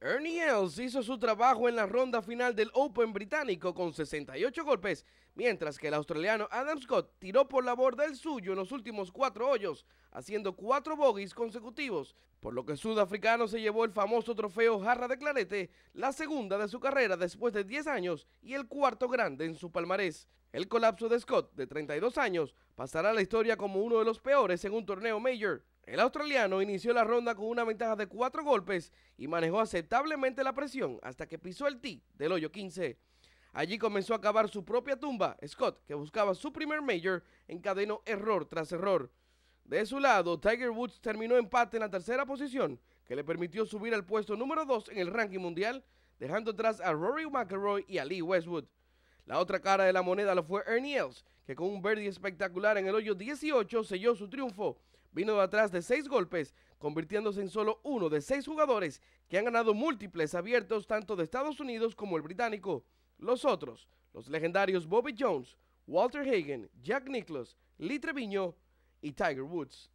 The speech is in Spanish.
Ernie Els hizo su trabajo en la ronda final del Open británico con 68 golpes, mientras que el australiano Adam Scott tiró por la borda el suyo en los últimos cuatro hoyos, haciendo cuatro bogies consecutivos, por lo que el sudafricano se llevó el famoso trofeo Jarra de Clarete, la segunda de su carrera después de 10 años y el cuarto grande en su palmarés. El colapso de Scott, de 32 años, pasará a la historia como uno de los peores en un torneo mayor, el australiano inició la ronda con una ventaja de cuatro golpes y manejó aceptablemente la presión hasta que pisó el tee del hoyo 15. Allí comenzó a cavar su propia tumba, Scott, que buscaba su primer major, en cadeno error tras error. De su lado, Tiger Woods terminó empate en la tercera posición, que le permitió subir al puesto número 2 en el ranking mundial, dejando atrás a Rory McIlroy y a Lee Westwood. La otra cara de la moneda lo fue Ernie Els, que con un birdie espectacular en el hoyo 18 selló su triunfo. Vino de atrás de seis golpes, convirtiéndose en solo uno de seis jugadores que han ganado múltiples abiertos tanto de Estados Unidos como el británico. Los otros, los legendarios Bobby Jones, Walter Hagen, Jack Nicklaus, Lee Treviño y Tiger Woods.